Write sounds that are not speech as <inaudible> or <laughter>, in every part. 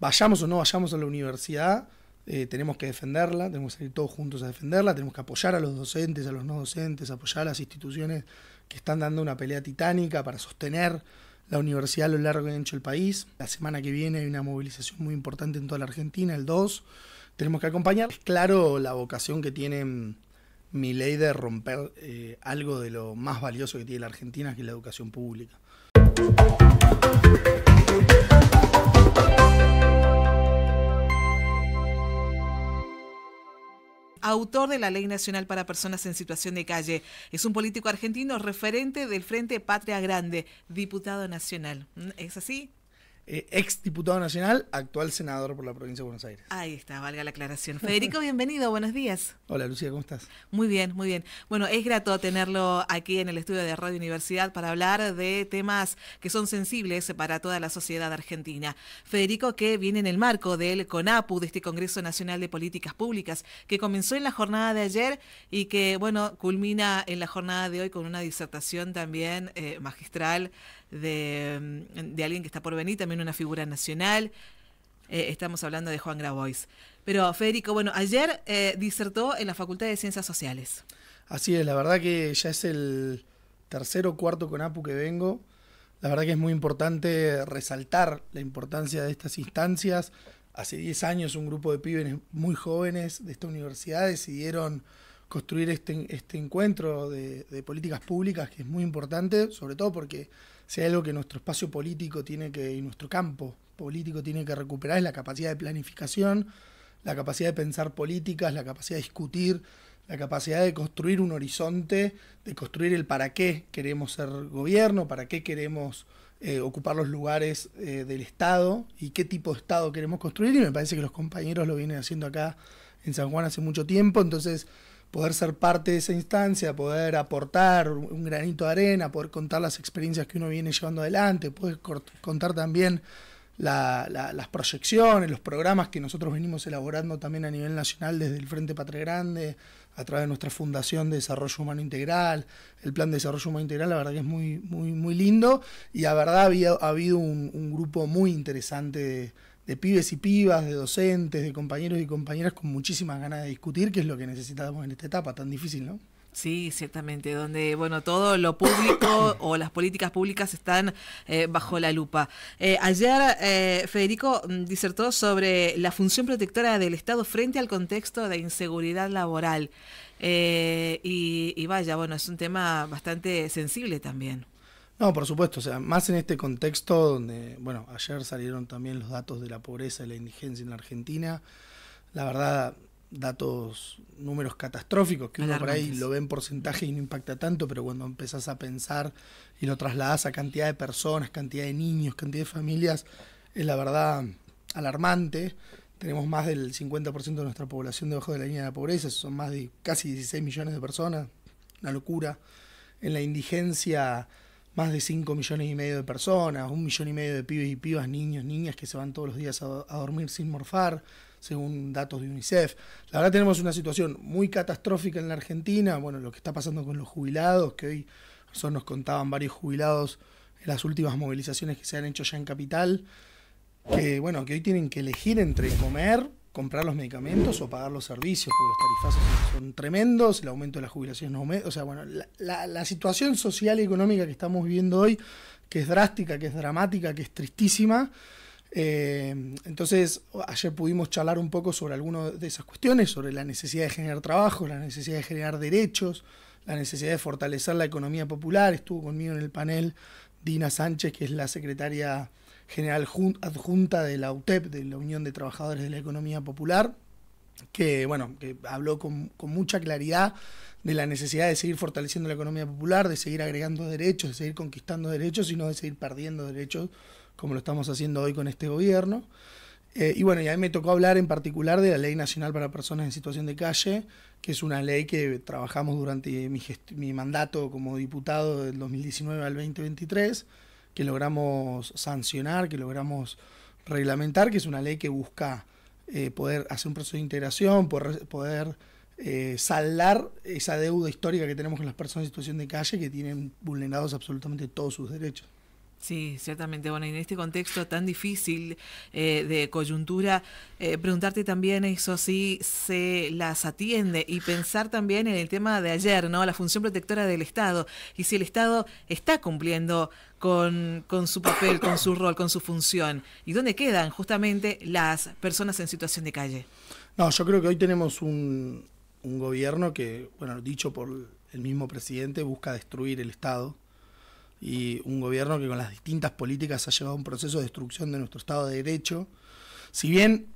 vayamos o no vayamos a la universidad, eh, tenemos que defenderla, tenemos que salir todos juntos a defenderla, tenemos que apoyar a los docentes, a los no docentes, apoyar a las instituciones que están dando una pelea titánica para sostener la universidad a lo largo y ancho del país. La semana que viene hay una movilización muy importante en toda la Argentina, el 2. Tenemos que acompañar. Es claro la vocación que tiene mm, mi ley de romper eh, algo de lo más valioso que tiene la Argentina, que es la educación pública. autor de la Ley Nacional para Personas en Situación de Calle. Es un político argentino referente del Frente Patria Grande, diputado nacional. ¿Mm? ¿Es así? Eh, ex diputado nacional, actual senador por la provincia de Buenos Aires. Ahí está, valga la aclaración. Federico, bienvenido, buenos días. Hola Lucía, ¿cómo estás? Muy bien, muy bien. Bueno, es grato tenerlo aquí en el estudio de Radio Universidad para hablar de temas que son sensibles para toda la sociedad argentina. Federico, que viene en el marco del CONAPU, de este Congreso Nacional de Políticas Públicas, que comenzó en la jornada de ayer y que, bueno, culmina en la jornada de hoy con una disertación también eh, magistral Mm, de, alguien que está por venir, también una figura nacional. Eh, estamos hablando de Juan Grabois. Pero Federico, bueno, ayer eh, disertó en la Facultad de Ciencias Sociales. Así es, la verdad que ya es el tercer o cuarto Apu que vengo. La verdad que es muy importante resaltar la importancia de estas instancias. Hace 10 años un grupo de pibes muy jóvenes de esta universidad decidieron construir este, este encuentro de políticas públicas que es muy importante, sobre todo porque si algo que nuestro espacio político tiene que, y nuestro campo político tiene que recuperar es la capacidad de planificación, la capacidad de pensar políticas, la capacidad de discutir, la capacidad de construir un horizonte, de construir el para qué queremos ser gobierno, para qué queremos eh, ocupar los lugares eh, del Estado y qué tipo de Estado queremos construir. Y me parece que los compañeros lo vienen haciendo acá en San Juan hace mucho tiempo, entonces poder ser parte de esa instancia, poder aportar un granito de arena, poder contar las experiencias que uno viene llevando adelante, poder contar también las proyecciones, los programas que nosotros venimos elaborando también a nivel nacional desde el Frente Patria Grande, a través de nuestra Fundación de Desarrollo Humano Integral, el Plan de Desarrollo Humano Integral, la verdad que es muy, muy, muy lindo y la verdad ha habido un, un grupo muy interesante de de pibes y pibas, de docentes, de compañeros y compañeras con muchísimas ganas de discutir, que es lo que necesitábamos en esta etapa tan difícil, ¿no? Sí, ciertamente, donde bueno todo lo público <coughs> o las políticas públicas están eh, bajo la lupa. Eh, ayer eh, Federico mm, disertó sobre la función protectora del Estado frente al contexto de inseguridad laboral. Y, y vaya, bueno, es un tema bastante sensible también. No, por supuesto, o sea, más en este contexto donde, bueno, ayer salieron también los datos de la pobreza y la indigencia en la Argentina, la verdad, datos, números catastróficos, que uno por ahí lo ve en porcentaje y no impacta tanto, pero cuando empezás a pensar y lo trasladas a cantidad de personas, cantidad de niños, cantidad de familias, es la verdad alarmante. Tenemos más del 50% de nuestra población debajo de la línea de la pobreza, son más de casi 16 millones de personas, una locura. En la indigencia más de 5 millones y medio de personas, un millón y medio de pibes y pibas, niños, niñas que se van todos los días a, dormir sin morfar, según datos de UNICEF. La verdad tenemos una situación muy catastrófica en la Argentina, bueno, lo que está pasando con los jubilados, que hoy nos contaban varios jubilados en las últimas movilizaciones que se han hecho ya en Capital, que bueno, que hoy tienen que elegir entre comer comprar los medicamentos o pagar los servicios, porque los tarifazos son tremendos, el aumento de las jubilaciones no aumenta. O sea, bueno, la, situación social y económica que estamos viviendo hoy, que es drástica, que es dramática, que es tristísima. Eh, entonces, ayer pudimos charlar un poco sobre algunas de esas cuestiones, sobre la necesidad de generar trabajo, la necesidad de generar derechos, la necesidad de fortalecer la economía popular. Estuvo conmigo en el panel Dina Sánchez, que es la secretaria general adjunta de la UTEP, de la Unión de Trabajadores de la Economía Popular, que, bueno, que habló con, mucha claridad de la necesidad de seguir fortaleciendo la economía popular, de seguir agregando derechos, de seguir conquistando derechos y no de seguir perdiendo derechos como lo estamos haciendo hoy con este gobierno. Eh, y bueno, y a mí me tocó hablar en particular de la Ley Nacional para Personas en Situación de Calle, que es una ley que trabajamos durante mi mandato como diputado del 2019 al 2023 que logramos sancionar, que logramos reglamentar, que es una ley que busca eh, poder hacer un proceso de integración, poder, eh, saldar esa deuda histórica que tenemos con las personas en situación de calle que tienen vulnerados absolutamente todos sus derechos. Sí, ciertamente. Bueno, y en este contexto tan difícil eh, de coyuntura, preguntarte también eso si se las atiende y pensar también en el tema de ayer, ¿no? La función protectora del Estado y si el Estado está cumpliendo con, su papel, con su rol, con su función? ¿Y dónde quedan justamente las personas en situación de calle? No, yo creo que hoy tenemos un, gobierno que, bueno, dicho por el mismo presidente, busca destruir el Estado y un gobierno que con las distintas políticas ha llevado a un proceso de destrucción de nuestro Estado de Derecho. Si bien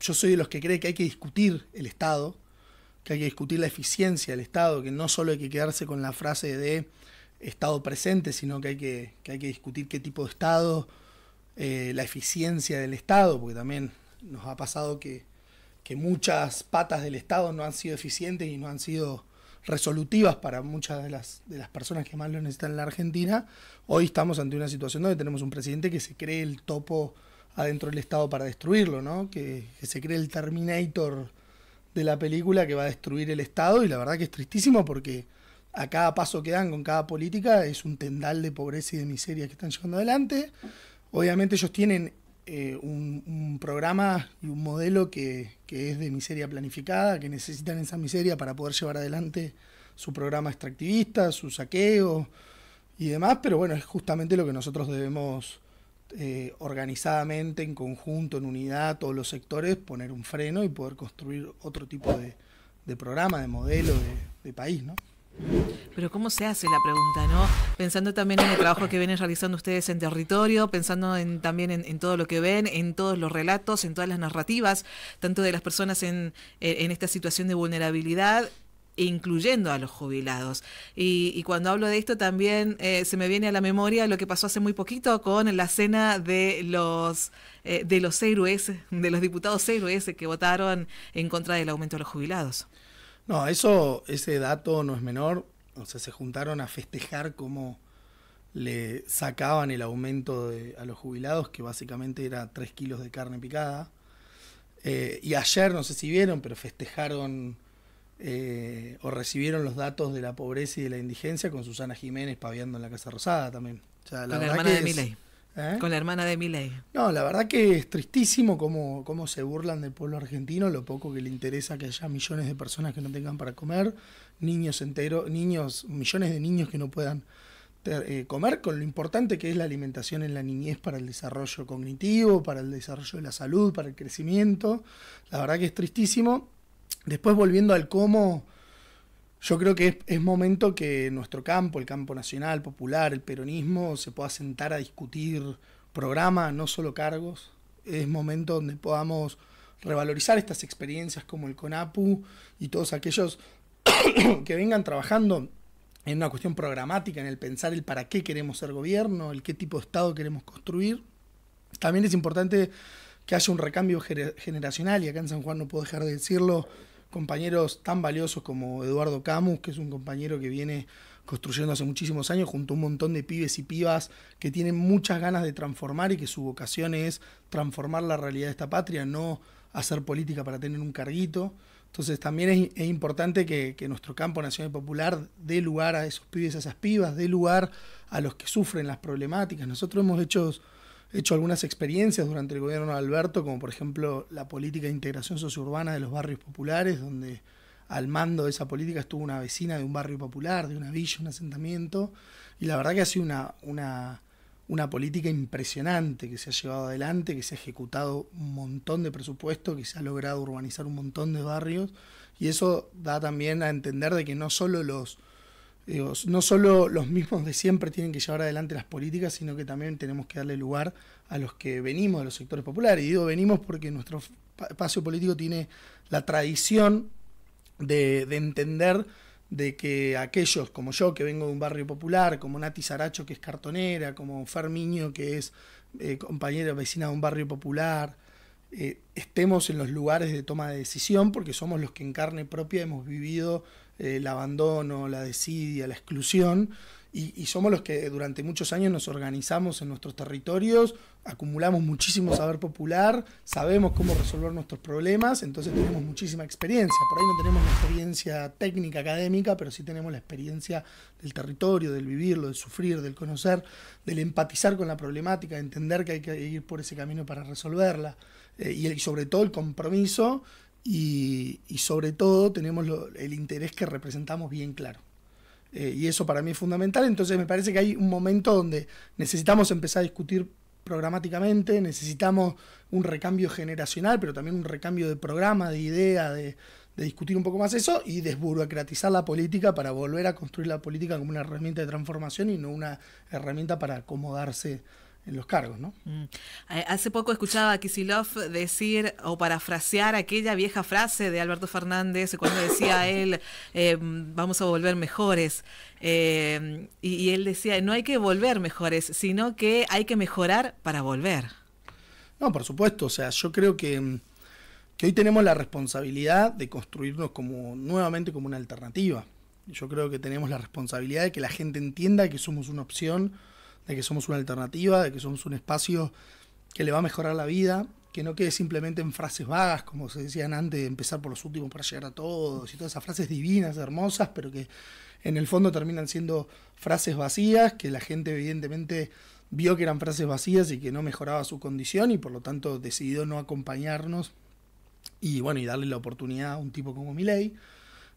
yo soy de los que cree que hay que discutir el Estado, que hay que discutir la eficiencia del Estado, que no solo hay que quedarse con la frase de Estado presente, sino que hay que, hay que discutir qué tipo de Estado, eh, la eficiencia del Estado, porque también nos ha pasado que, que muchas patas del Estado no han sido eficientes y no han sido resolutivas para muchas de las, personas que más lo necesitan en la Argentina. Hoy estamos ante una situación donde tenemos un presidente que se cree el topo adentro del Estado para destruirlo, ¿no? Que, que, se cree el Terminator de la película que va a destruir el Estado y la verdad que es tristísimo porque a cada paso que dan con cada política es un tendal de pobreza y de miseria que están llevando adelante. Obviamente ellos tienen eh, un, programa y un modelo que, es de miseria planificada, que necesitan esa miseria para poder llevar adelante su programa extractivista, su saqueo y demás, pero bueno, es justamente lo que nosotros debemos eh, organizadamente, en conjunto, en unidad, todos los sectores, poner un freno y poder construir otro tipo de, programa, de modelo de, de país, ¿no? Pero ¿cómo se hace la pregunta, no? Pensando también en el trabajo que vienen realizando ustedes en territorio, pensando también en, todo lo que ven, en todos los relatos, en todas las narrativas, tanto de las personas en, esta situación de vulnerabilidad e incluyendo a los jubilados. Y, cuando hablo de esto también eh, se me viene a la memoria lo que pasó hace muy poquito con la cena de los eh, de los héroes, de los diputados héroes que votaron en contra del aumento de los jubilados. No, eso, ese dato no es menor. O sea, se juntaron a festejar cómo le sacaban el aumento a los jubilados, que básicamente era 3 kilos de carne picada. Eh, y ayer, no sé si vieron, pero festejaron eh, o recibieron los datos de la pobreza y de la indigencia con Susana Jiménez paviando en la Casa Rosada también. la, con la hermana de Miley. ¿Eh? Con la hermana de Miley. No, la verdad que es tristísimo cómo, cómo, se burlan del pueblo argentino, lo poco que le interesa que haya millones de personas que no tengan para comer, niños enteros, niños, millones de niños que no puedan eh, comer, con lo importante que es la alimentación en la niñez para el desarrollo cognitivo, para el desarrollo de la salud, para el crecimiento. La verdad que es tristísimo. Después volviendo al cómo yo creo que es, momento que nuestro campo, el campo nacional, popular, el peronismo, se pueda sentar a discutir programa, no solo cargos. Es momento donde podamos revalorizar estas experiencias como el CONAPU y todos aquellos <coughs> que vengan trabajando en una cuestión programática, en el pensar el para qué queremos ser gobierno, el qué tipo de Estado queremos construir. También es importante que haya un recambio generacional, y acá en San Juan no puedo dejar de decirlo, compañeros tan valiosos como Eduardo Camus, que es un compañero que viene construyendo hace muchísimos años junto a un montón de pibes y pibas que tienen muchas ganas de transformar y que su vocación es transformar la realidad de esta patria, no hacer política para tener un carguito. Entonces también es, importante que, que, nuestro campo nacional popular dé lugar a esos pibes, a esas pibas, dé lugar a los que sufren las problemáticas. Nosotros hemos hecho hecho algunas experiencias durante el gobierno de Alberto, como por ejemplo la política de integración sociourbana de los barrios populares, donde al mando de esa política estuvo una vecina de un barrio popular, de una villa, un asentamiento, y la verdad que ha sido una, una, una política impresionante que se ha llevado adelante, que se ha ejecutado un montón de presupuesto, que se ha logrado urbanizar un montón de barrios, y eso da también a entender de que no solo los no solo los mismos de siempre tienen que llevar adelante las políticas, sino que también tenemos que darle lugar a los que venimos de los sectores populares. Y digo venimos porque nuestro espacio político tiene la tradición de, entender de que aquellos como yo, que vengo de un barrio popular, como Nati Saracho, que es cartonera, como Fermiño, que es eh, compañera vecina de un barrio popular, eh, estemos en los lugares de toma de decisión, porque somos los que en carne propia hemos vivido eh, el abandono, la desidia, la exclusión, y, somos los que durante muchos años nos organizamos en nuestros territorios, acumulamos muchísimo saber popular, sabemos cómo resolver nuestros problemas, entonces tenemos muchísima experiencia. Por ahí no tenemos la experiencia técnica académica, pero sí tenemos la experiencia del territorio, del vivirlo, del sufrir, del conocer, del empatizar con la problemática, de entender que hay que ir por ese camino para resolverla, eh, y sobre todo el compromiso y, sobre todo tenemos el interés que representamos bien claro. Eh, y eso para mí es fundamental, entonces me parece que hay un momento donde necesitamos empezar a discutir programáticamente, necesitamos un recambio generacional, pero también un recambio de programa, de idea, de, de discutir un poco más eso y desburocratizar la política para volver a construir la política como una herramienta de transformación y no una herramienta para acomodarse en los cargos, ¿no? Mm. Eh, hace poco escuchaba a Kisilov decir o parafrasear aquella vieja frase de Alberto Fernández cuando decía él, eh, vamos a volver mejores. Eh, y, él decía, no hay que volver mejores, sino que hay que mejorar para volver. No, por supuesto, o sea, yo creo que, mm, que hoy tenemos la responsabilidad de construirnos como nuevamente como una alternativa. Yo creo que tenemos la responsabilidad de que la gente entienda que somos una opción de que somos una alternativa, de que somos un espacio que le va a mejorar la vida, que no quede simplemente en frases vagas, como se decían antes, empezar por los últimos para llegar a todos, y todas esas frases divinas, hermosas, pero que en el fondo terminan siendo frases vacías, que la gente evidentemente vio que eran frases vacías y que no mejoraba su condición y por lo tanto decidió no acompañarnos y bueno, y darle la oportunidad a un tipo como Milei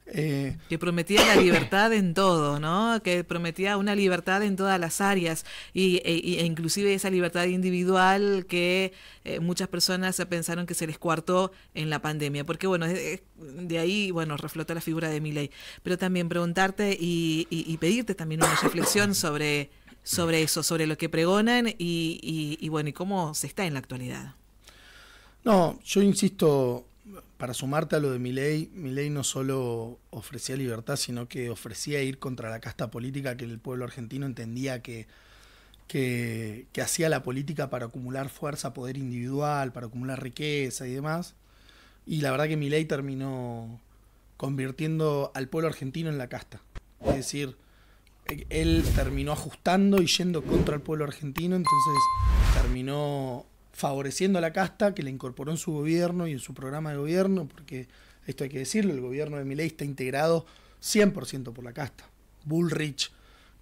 eh, que prometía la libertad en todo, ¿no? Que prometía una libertad en todas las áreas y, e, e inclusive esa libertad individual que eh, muchas personas pensaron que se les cuartó en la pandemia, porque bueno, de, ahí, bueno, reflota la figura de Miley. Pero también preguntarte y, pedirte también una reflexión <coughs> sobre, sobre eso, sobre lo que pregonan y, y bueno, y cómo se está en la actualidad. No, yo insisto, para sumarte a lo de mi ley no solo ofrecía libertad, sino que ofrecía ir contra la casta política que el pueblo argentino entendía que, que, hacía la política para acumular fuerza, poder individual, para acumular riqueza y demás. Y la verdad que ley terminó convirtiendo al pueblo argentino en la casta. Es decir, él terminó ajustando y yendo contra el pueblo argentino, entonces terminó favoreciendo a la casta que la incorporó en su gobierno y en su programa de gobierno, porque esto hay que decirlo, el gobierno de Milei está integrado 100% por la casta. Bullrich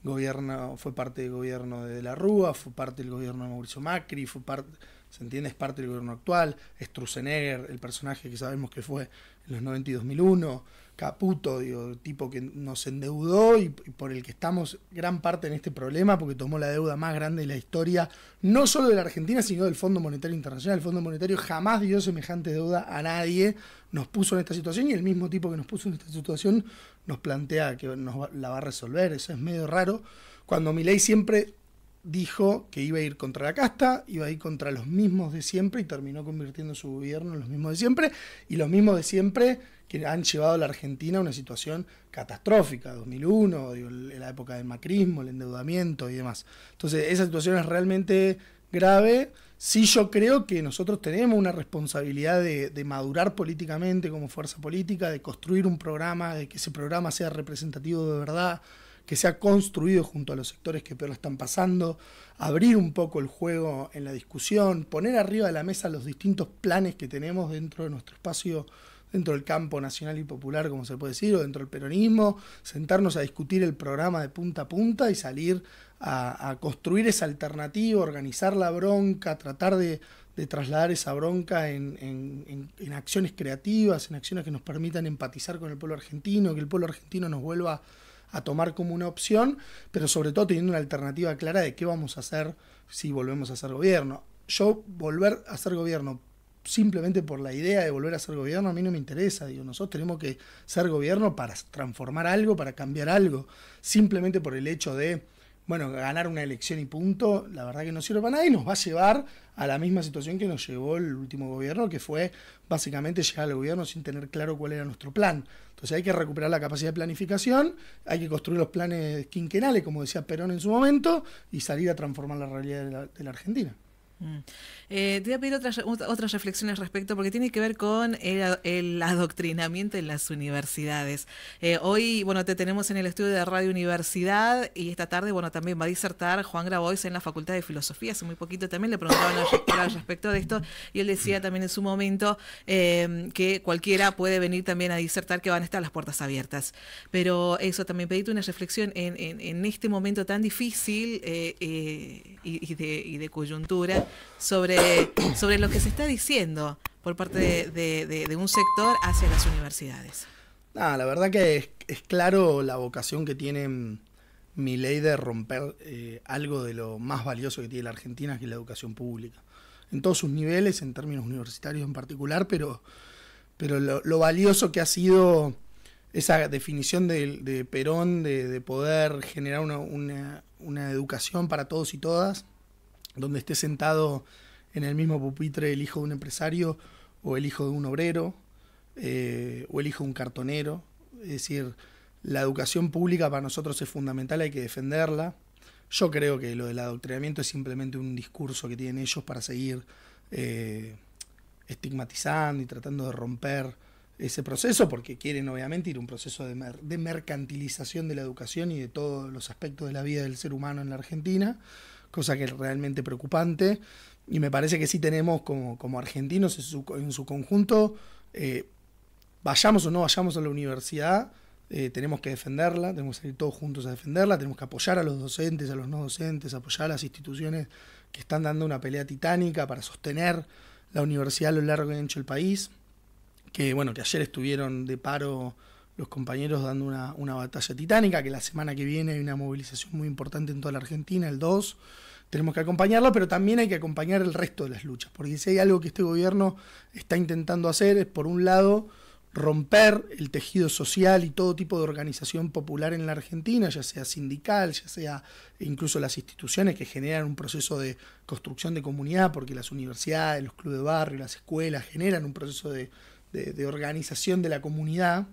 gobierno, fue parte del gobierno de, de la Rúa, fue parte del gobierno de Mauricio Macri, fue parte, se entiende, es parte del gobierno actual, Struzenegger, el personaje que sabemos que fue en los 90 y 2001, Caputo, digo, tipo que nos endeudó y, por el que estamos gran parte en este problema, porque tomó la deuda más grande de la historia, no solo de la Argentina, sino del Fondo Monetario Internacional. El Fondo Monetario jamás dio semejante deuda a nadie, nos puso en esta situación y el mismo tipo que nos puso en esta situación nos plantea que nos la va a resolver. Eso es medio raro. Cuando ley siempre dijo que iba a ir contra la casta, iba a ir contra los mismos de siempre y terminó convirtiendo su gobierno en los mismos de siempre y los mismos de siempre que han llevado a la Argentina a una situación catastrófica, 2001, la época del macrismo, el endeudamiento y demás. Entonces, esa situación es realmente grave. Sí yo creo que nosotros tenemos una responsabilidad de, madurar políticamente como fuerza política, de construir un programa, de que ese programa sea representativo de verdad, que se ha construido junto a los sectores que peor lo están pasando, abrir un poco el juego en la discusión, poner arriba de la mesa los distintos planes que tenemos dentro de nuestro espacio, dentro del campo nacional y popular, como se puede decir, o dentro del peronismo, sentarnos a discutir el programa de punta a punta y salir a, construir esa alternativa, organizar la bronca, tratar de, trasladar esa bronca en acciones creativas, en acciones que nos permitan empatizar con el pueblo argentino, que el pueblo argentino nos vuelva a tomar como una opción, pero sobre todo teniendo una alternativa clara de qué vamos a hacer si volvemos a hacer gobierno. Yo volver a hacer gobierno simplemente por la idea de volver a ser gobierno a mí no me interesa, digo, nosotros tenemos que ser gobierno para transformar algo, para cambiar algo, simplemente por el hecho de bueno, ganar una elección y punto, la verdad que no sirve para nada y nos va a llevar a la misma situación que nos llevó el último gobierno, que fue básicamente llegar al gobierno sin tener claro cuál era nuestro plan. Entonces hay que recuperar la capacidad de planificación, hay que construir los planes quinquenales, como decía Perón en su momento, y salir a transformar la realidad de la Argentina. Mm. Eh, te voy a pedir otras, otras reflexiones respecto, porque tiene que ver con el, adoctrinamiento en las universidades. Eh, hoy, bueno, te tenemos en el estudio de Radio Universidad y esta tarde, bueno, también va a disertar Juan Grabois en la Facultad de Filosofía. Hace muy poquito también le preguntaban al respecto de esto y él decía mm. también en su momento em, que cualquiera puede venir también a disertar, que van a estar las puertas abiertas. Pero eso, también pedíte una reflexión en, este momento tan difícil eh, eh, y, de, y de coyuntura sobre, sobre lo que se está diciendo por parte de, un sector hacia las universidades. la verdad que es, claro la vocación que tiene mi ley de romper eh, algo de lo más valioso que tiene la Argentina, que es la educación pública. En todos sus niveles, en términos universitarios en particular, pero, pero lo, valioso que ha sido esa definición de, Perón de, poder generar una educación para todos y todas donde esté sentado en el mismo pupitre el hijo de un empresario o el hijo de un obrero eh, o el hijo de un cartonero. Es decir, la educación pública para nosotros es fundamental, hay que defenderla. Yo creo que lo del adoctrinamiento es simplemente un discurso que tienen ellos para seguir eh, estigmatizando y tratando de romper ese proceso, porque quieren obviamente ir a un proceso de, de mercantilización de la educación y de todos los aspectos de la vida del ser humano en la Argentina cosa que es realmente preocupante. Y me parece que sí tenemos como, argentinos en su, conjunto, eh, vayamos o no vayamos a la universidad, eh, tenemos que defenderla, tenemos que salir todos juntos a defenderla, tenemos que apoyar a los docentes, a los no docentes, apoyar a las instituciones que están dando una pelea titánica para sostener la universidad a lo largo y ancho del país, que bueno, que ayer estuvieron de paro los compañeros dando una, batalla titánica, que la semana que viene hay una movilización muy importante en toda la Argentina, el 2. Tenemos que acompañarla, pero también hay que acompañar el resto de las luchas, porque si hay algo que este gobierno está intentando hacer es, por un lado, romper el tejido social y todo tipo de organización popular en la Argentina, ya sea sindical, ya sea incluso las instituciones que generan un proceso de construcción de comunidad, porque las universidades, los clubes de barrio, las escuelas generan un proceso de organización de la comunidad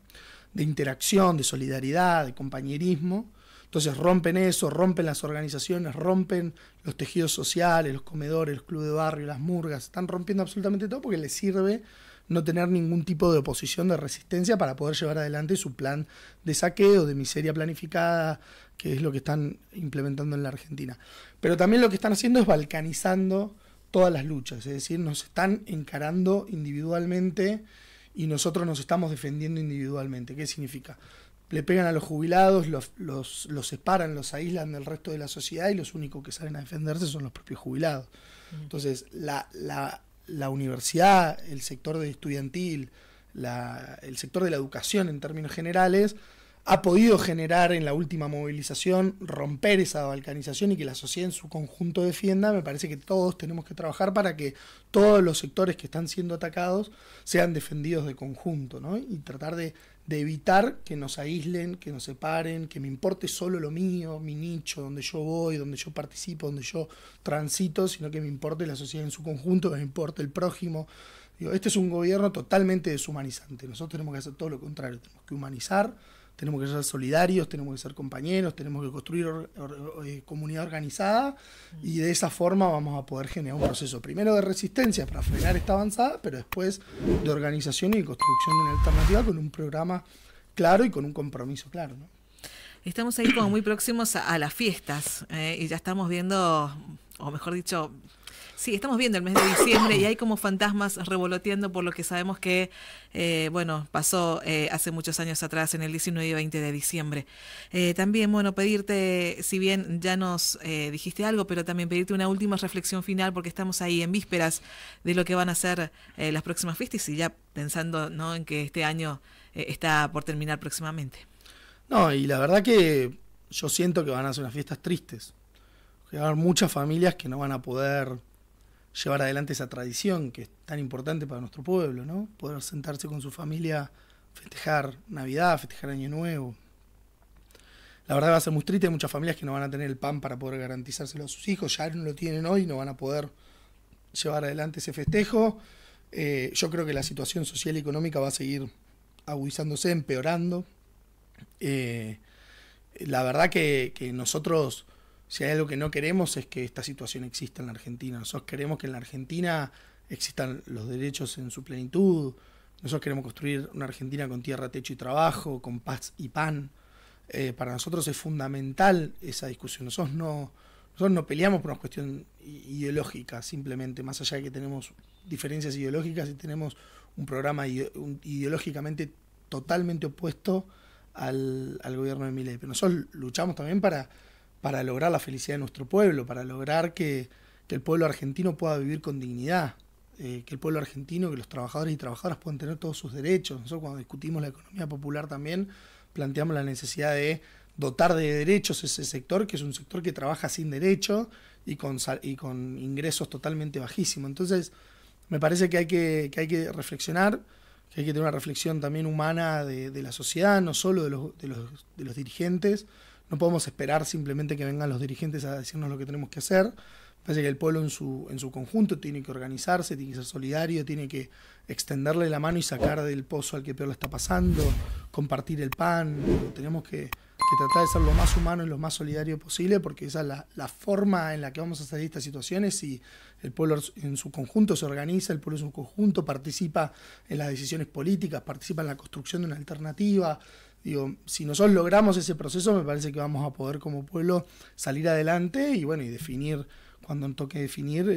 de interacción, de solidaridad, de compañerismo. Entonces rompen eso, rompen las organizaciones, rompen los tejidos sociales, los comedores, los clubes de barrio, las murgas, están rompiendo absolutamente todo porque les sirve no tener ningún tipo de oposición, de resistencia para poder llevar adelante su plan de saqueo, de miseria planificada, que es lo que están implementando en la Argentina. Pero también lo que están haciendo es balcanizando todas las luchas, es decir, nos están encarando individualmente y nosotros nos estamos defendiendo individualmente. ¿Qué significa? Le pegan a los jubilados, los, los, los separan, los aíslan del resto de la sociedad y los únicos que salen a defenderse son los propios jubilados. Entonces, la, la, universidad, el sector estudiantil, la, el sector de la educación en términos generales, ha podido generar en la última movilización, romper esa balcanización y que la sociedad en su conjunto defienda, me parece que todos tenemos que trabajar para que todos los sectores que están siendo atacados sean defendidos de conjunto, ¿no? Y tratar de, evitar que nos aíslen, que nos separen, que me importe solo lo mío, mi nicho, donde yo voy, donde yo participo, donde yo transito, sino que me importe la sociedad en su conjunto, me importe el prójimo. este es un gobierno totalmente deshumanizante. Nosotros tenemos que hacer todo lo contrario, tenemos que humanizar tenemos que ser solidarios, tenemos que ser compañeros, tenemos que construir eh, comunidad organizada mm. y de esa forma vamos a poder generar un proceso primero de resistencia para frenar esta avanzada, pero después de organización y construcción de una alternativa con un programa claro y con un compromiso claro. Estamos ahí como muy próximos a, las fiestas eh, y ya estamos viendo, o mejor dicho, Sí, estamos viendo el mes de diciembre y hay como fantasmas revoloteando por lo que sabemos que, eh, bueno, pasó eh, hace muchos años atrás, en el 19 y 20 de diciembre. Eh, también, bueno, pedirte, si bien ya nos dijiste algo, pero también pedirte una última reflexión final porque estamos ahí en vísperas de lo que van a ser las próximas fiestas y ya pensando, ¿no?, en que este año está por terminar próximamente. No, y la verdad que yo siento que van a ser unas fiestas tristes. Que muchas familias que no van a poder llevar adelante esa tradición que es tan importante para nuestro pueblo, ¿no? Poder sentarse con su familia, festejar Navidad, festejar Año Nuevo. La verdad va a ser muy triste, hay muchas familias que no van a tener el pan para poder garantizárselo a sus hijos, ya no lo tienen hoy, no van a poder llevar adelante ese festejo. Eh, yo creo que la situación social y económica va a seguir agudizándose, empeorando. Eh, la verdad que nosotros si hay algo que no queremos es que esta situación exista en la Argentina. Nosotros queremos que en la Argentina existan los derechos en su plenitud. Nosotros queremos construir una Argentina con tierra, techo y trabajo, con paz y pan. Eh, para nosotros es fundamental esa discusión. Nosotros no, no peleamos por una cuestión ideológica, simplemente, más allá de que tenemos diferencias ideológicas y tenemos un programa ideológicamente totalmente opuesto al, al gobierno de Milei. Pero nosotros luchamos también para para lograr la felicidad de nuestro pueblo, para lograr que, el pueblo argentino pueda vivir con dignidad, eh, que el pueblo argentino, que los trabajadores y trabajadoras puedan tener todos sus derechos. Nosotros cuando discutimos la economía popular también planteamos la necesidad de dotar de derechos ese sector, que es un sector que trabaja sin derechos y con, y con ingresos totalmente bajísimos. Entonces, me parece que hay que, reflexionar, que hay que tener una reflexión también humana de, la sociedad, no solo de los dirigentes, no podemos esperar simplemente que vengan los dirigentes a decirnos lo que tenemos que hacer. Parece que el pueblo en su, en su conjunto tiene que organizarse, tiene que ser solidario, tiene que extenderle la mano y sacar del pozo al que peor lo está pasando, compartir el pan. Tenemos que, tratar de ser lo más humano y lo más solidario posible, porque esa es la, forma en la que vamos a salir de estas situaciones Si el pueblo en su conjunto se organiza, el pueblo en su conjunto participa en las decisiones políticas, participa en la construcción de una alternativa, si nosotros logramos ese proceso, me parece que vamos a poder como pueblo salir adelante y bueno, y definir, cuando nos toque definir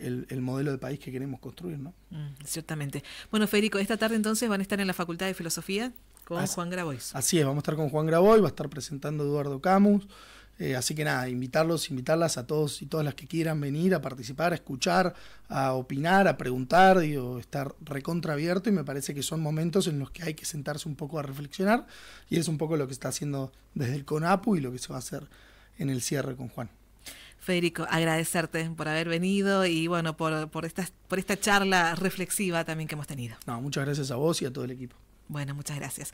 el, modelo de país que queremos construir, ¿no? Mm, ciertamente. Bueno, Federico, esta tarde entonces van a estar en la Facultad de Filosofía con Juan Grabois. Así es, vamos a estar con Juan Grabois, va a estar presentando Eduardo Camus, eh, así que nada, invitarlos, invitarlas a todos y todas las que quieran venir a participar, a escuchar, a opinar, a preguntar, digo, estar recontra abierto y me parece que son momentos en los que hay que sentarse un poco a reflexionar y es un poco lo que está haciendo desde el CONAPU y lo que se va a hacer en el cierre con Juan. Federico, agradecerte por haber venido y bueno, por, por, esta, por esta charla reflexiva también que hemos tenido. No, muchas gracias a vos y a todo el equipo. Bueno, muchas gracias.